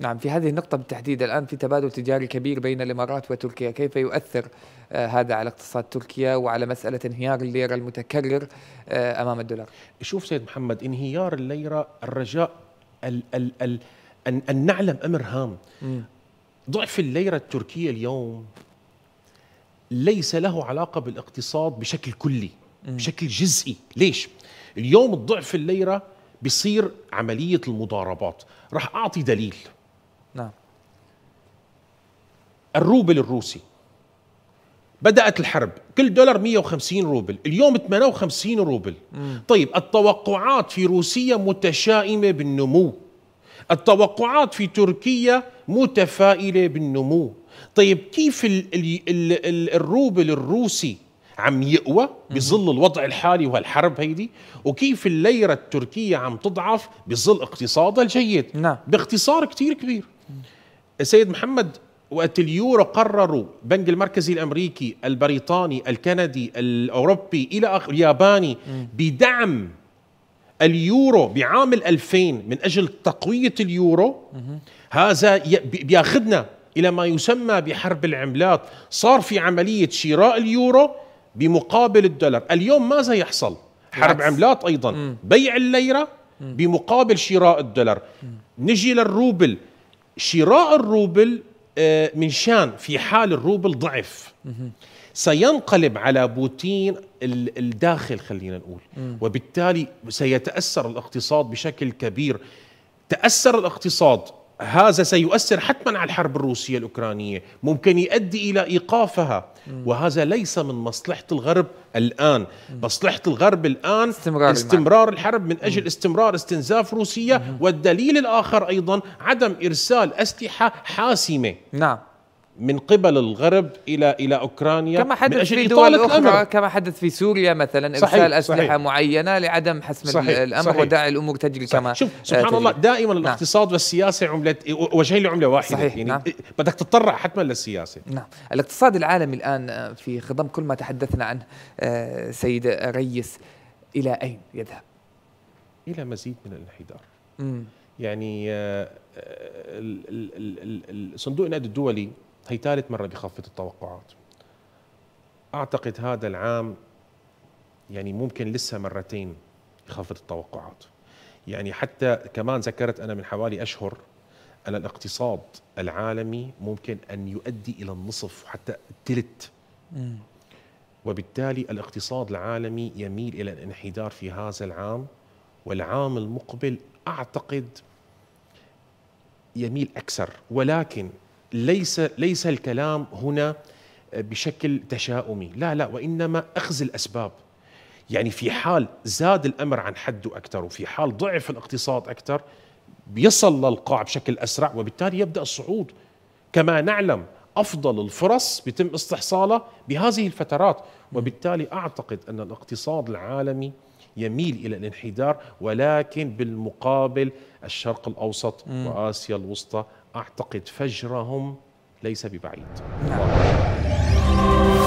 نعم في هذه النقطة بالتحديد الآن في تبادل تجاري كبير بين الإمارات وتركيا كيف يؤثر آه، هذا على اقتصاد تركيا وعلى مسألة انهيار الليرة المتكرر آه، أمام الدولار شوف سيد محمد انهيار الليرة الرجاء ال ال ال أن, أن نعلم أمر هام ضعف الليرة التركية اليوم ليس له علاقة بالاقتصاد بشكل كلي م. بشكل جزئي ليش؟ اليوم الضعف الليرة بيصير عملية المضاربات راح أعطي دليل نعم الروبل الروسي بدأت الحرب كل دولار 150 روبل اليوم 58 روبل مم. طيب التوقعات في روسيا متشائمة بالنمو التوقعات في تركيا متفائلة بالنمو طيب كيف الـ الـ الـ الـ الروبل الروسي عم يقوى بظل الوضع الحالي وهالحرب هيدي وكيف الليرة التركية عم تضعف بظل اقتصادها الجيد نعم باختصار كتير كبير السيد محمد وقت اليورو قرروا بنك المركزي الامريكي البريطاني الكندي الاوروبي الى اخره الياباني بدعم اليورو بعام 2000 من اجل تقويه اليورو هذا بياخذنا الى ما يسمى بحرب العملات صار في عمليه شراء اليورو بمقابل الدولار اليوم ماذا يحصل حرب عملات ايضا بيع الليره بمقابل شراء الدولار نجي للروبل شراء الروبل آه، من شان في حال الروبل ضعف سينقلب على بوتين الداخل خلينا نقول وبالتالي سيتاثر الاقتصاد بشكل كبير تاثر الاقتصاد هذا سيؤثر حتما على الحرب الروسية الأوكرانية ممكن يؤدي إلى إيقافها وهذا ليس من مصلحة الغرب الآن مصلحة الغرب الآن استمرار, استمرار الحرب من أجل استمرار استنزاف روسيا والدليل الآخر أيضا عدم إرسال أسلحة حاسمة نعم من قبل الغرب الى الى اوكرانيا كما حدث في دول اخرى الأمر. كما حدث في سوريا مثلا صحيح ارسال اسلحه صحيح معينه لعدم حسم صحيح الامر صحيح وداعي الامور تجري كما شوف سبحان تجري. الله دائما نعم الاقتصاد والسياسه عملت وجهين لعمله واحده صحيح يعني نعم بدك تتطرع حتما للسياسه نعم الاقتصاد العالمي الان آه، في خضم كل ما تحدثنا عنه آه، سيد ريس الى اين يذهب؟ الى مزيد من الانحدار يعني آه، صندوق النقد الدولي هي ثالث مرة بخفض التوقعات أعتقد هذا العام يعني ممكن لسه مرتين يخفض التوقعات يعني حتى كمان ذكرت أنا من حوالي أشهر أن الاقتصاد العالمي ممكن أن يؤدي إلى النصف حتى الثلث وبالتالي الاقتصاد العالمي يميل إلى الانحدار في هذا العام والعام المقبل أعتقد يميل أكثر ولكن ليس ليس الكلام هنا بشكل تشاؤمي لا لا وانما اخذ الاسباب يعني في حال زاد الامر عن حده اكثر وفي حال ضعف الاقتصاد اكثر بيصل للقاع بشكل اسرع وبالتالي يبدا الصعود كما نعلم افضل الفرص بيتم استحصالها بهذه الفترات وبالتالي اعتقد ان الاقتصاد العالمي يميل إلى الانحدار ولكن بالمقابل الشرق الأوسط م. وآسيا الوسطى أعتقد فجرهم ليس ببعيد نعم.